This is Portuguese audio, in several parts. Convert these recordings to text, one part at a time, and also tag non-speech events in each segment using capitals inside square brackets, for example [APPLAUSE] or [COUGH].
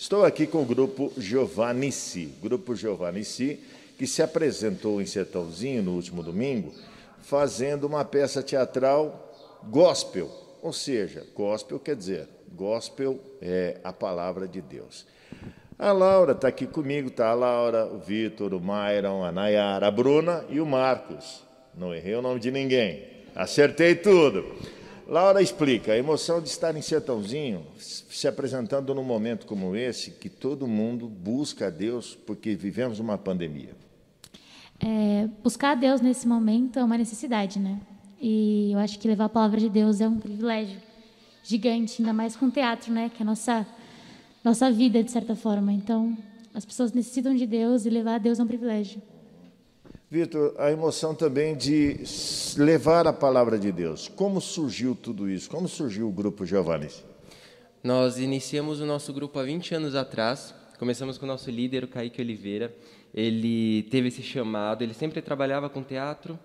Estou aqui com o grupo Giovannici, Grupo Giovannici que se apresentou em Sertãozinho no último domingo, fazendo uma peça teatral gospel. Ou seja, gospel quer dizer, gospel é a palavra de Deus. A Laura está aqui comigo, está a Laura, o Vitor, o Myron, a Nayara, a Bruna e o Marcos. Não errei o nome de ninguém. Acertei tudo. Laura explica, a emoção de estar em Sertãozinho, se apresentando num momento como esse, que todo mundo busca a Deus, porque vivemos uma pandemia. É, buscar a Deus nesse momento é uma necessidade, né? E eu acho que levar a palavra de Deus é um privilégio gigante, ainda mais com o teatro, né? Que é a nossa, nossa vida, de certa forma. Então, as pessoas necessitam de Deus e levar a Deus é um privilégio. Vitor, a emoção também de levar a palavra de Deus. Como surgiu tudo isso? Como surgiu o grupo Giovanni? Nós iniciamos o nosso grupo há 20 anos atrás. Começamos com o nosso líder, o Kaique Oliveira. Ele teve esse chamado, ele sempre trabalhava com teatro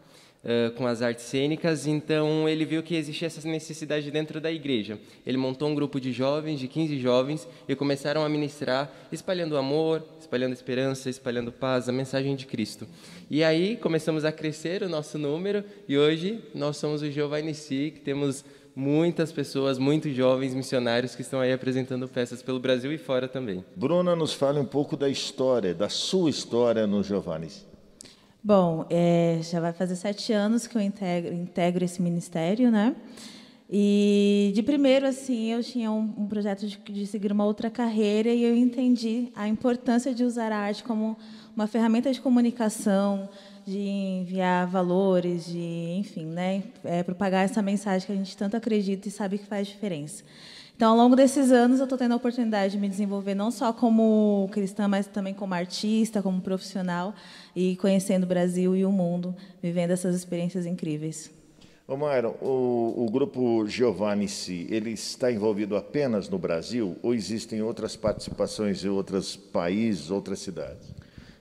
com as artes cênicas, então ele viu que existia essa necessidade dentro da igreja. Ele montou um grupo de jovens, de 15 jovens, e começaram a ministrar, espalhando amor, espalhando esperança, espalhando paz, a mensagem de Cristo. E aí começamos a crescer o nosso número, e hoje nós somos o Giovanni Si, que temos muitas pessoas, muitos jovens missionários que estão aí apresentando peças pelo Brasil e fora também. Bruna, nos fale um pouco da história, da sua história no Giovanni. Bom, é, já vai fazer sete anos que eu integro, integro, esse ministério, né? E de primeiro, assim, eu tinha um, um projeto de, de, seguir uma outra carreira e eu entendi a importância de usar a arte como uma ferramenta de comunicação, de enviar valores, de, enfim, né, é, propagar essa mensagem que a gente tanto acredita e sabe que faz diferença. Então, ao longo desses anos, eu estou tendo a oportunidade de me desenvolver não só como cristã, mas também como artista, como profissional, e conhecendo o Brasil e o mundo, vivendo essas experiências incríveis. Ô Mauro, o, o grupo Giovanni Si, ele está envolvido apenas no Brasil ou existem outras participações em outros países, outras cidades?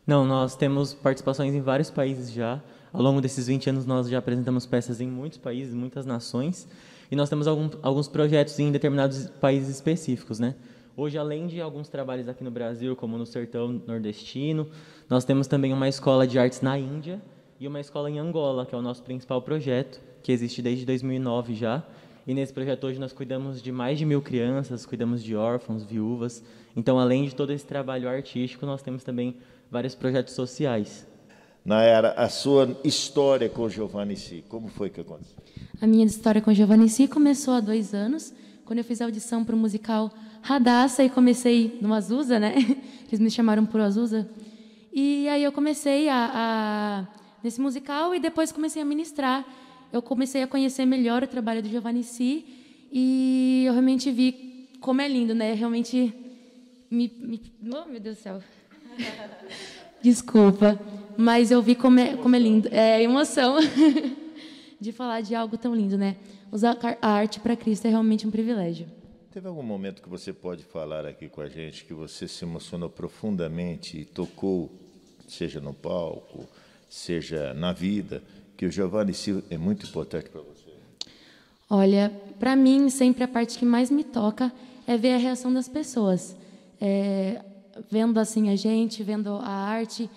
Não, nós temos participações em vários países já. Ao longo desses 20 anos, nós já apresentamos peças em muitos países, muitas nações, e nós temos algum, alguns projetos em determinados países específicos, né? Hoje, além de alguns trabalhos aqui no Brasil, como no Sertão Nordestino, nós temos também uma escola de artes na Índia e uma escola em Angola, que é o nosso principal projeto, que existe desde 2009 já. E nesse projeto hoje nós cuidamos de mais de mil crianças, cuidamos de órfãos, viúvas. Então, além de todo esse trabalho artístico, nós temos também vários projetos sociais. Na era a sua história com Giovanni Si, como foi que aconteceu? A minha história com Giovanni Si começou há dois anos, quando eu fiz a audição para o musical Radassa e comecei no Azusa, né? [LAUGHS] Eles me chamaram por Azusa. E aí eu comecei a, a, nesse musical e depois comecei a ministrar. Eu comecei a conhecer melhor o trabalho do Giovanni Si e eu realmente vi como é lindo, né? Realmente me, me oh, meu Deus do céu. [LAUGHS] Desculpa, mas eu vi como é, como é lindo. É emoção [LAUGHS] de falar de algo tão lindo, né? Usar a arte para Cristo é realmente um privilégio. Teve algum momento que você pode falar aqui com a gente que você se emocionou profundamente e tocou, seja no palco, seja na vida, que o Giovanni Silva é muito importante para você? Olha, para mim, sempre a parte que mais me toca é ver a reação das pessoas. É, vendo assim a gente, vendo a arte,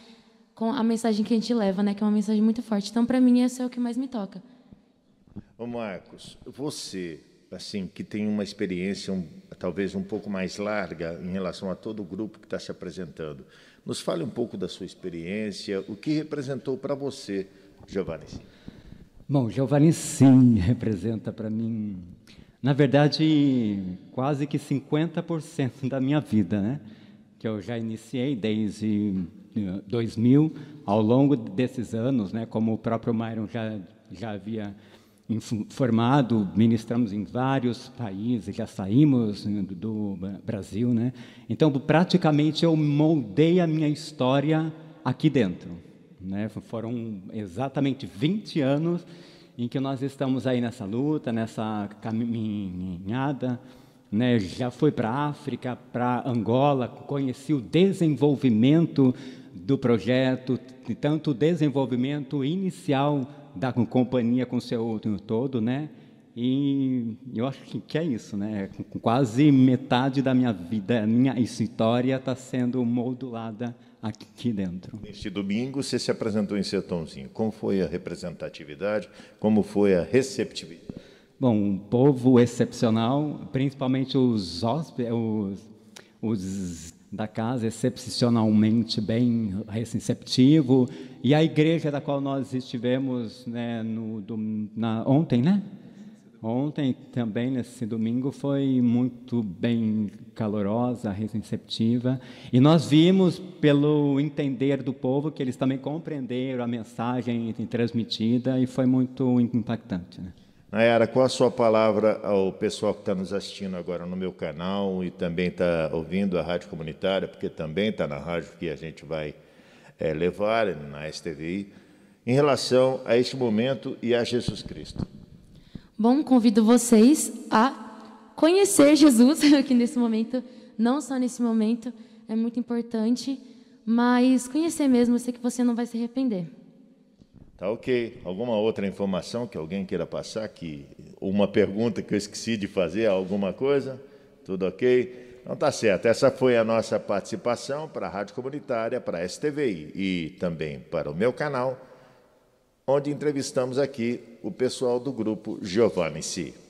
com a mensagem que a gente leva, né? Que é uma mensagem muito forte. Então, para mim, esse é o que mais me toca. Ô Marcos, você, assim, que tem uma experiência um, talvez um pouco mais larga em relação a todo o grupo que está se apresentando, nos fale um pouco da sua experiência, o que representou para você, Giovanni? Bom, Giovanni sim [LAUGHS] representa para mim, na verdade, quase que 50% da minha vida, né? que eu já iniciei desde 2000, eh, ao longo desses anos, né, como o próprio Myron já, já havia informado, ministramos em vários países, já saímos eh, do Brasil, né? Então, praticamente eu moldei a minha história aqui dentro, né? Foram exatamente 20 anos em que nós estamos aí nessa luta, nessa caminhada, né, já foi para a África, para Angola, conheci o desenvolvimento do projeto, tanto o desenvolvimento inicial da companhia com seu todo, né? E eu acho que é isso, né? Quase metade da minha vida, minha história está sendo modulada aqui dentro. Neste domingo você se apresentou em Sertãozinho. Como foi a representatividade? Como foi a receptividade? Bom, um povo excepcional, principalmente os, os, os da casa, excepcionalmente bem receptivo, e a igreja da qual nós estivemos né, no, do, na, ontem, né? Ontem também, nesse domingo, foi muito bem calorosa, receptiva. E nós vimos, pelo entender do povo, que eles também compreenderam a mensagem transmitida e foi muito impactante. Né? Nayara, qual a sua palavra ao pessoal que está nos assistindo agora no meu canal e também está ouvindo a rádio comunitária, porque também está na rádio que a gente vai é, levar, eh, na STVI, em relação a este momento e a Jesus Cristo? Bom, convido vocês a conhecer Jesus, aqui [LAUGHS] nesse momento, não só nesse momento, é muito importante, mas conhecer mesmo, eu sei que você não vai se arrepender. Tá ok. Alguma outra informação que alguém queira passar? Que, uma pergunta que eu esqueci de fazer, alguma coisa? Tudo ok? Então tá certo. Essa foi a nossa participação para a Rádio Comunitária, para a STVI e também para o meu canal, onde entrevistamos aqui o pessoal do grupo Giovanni Si.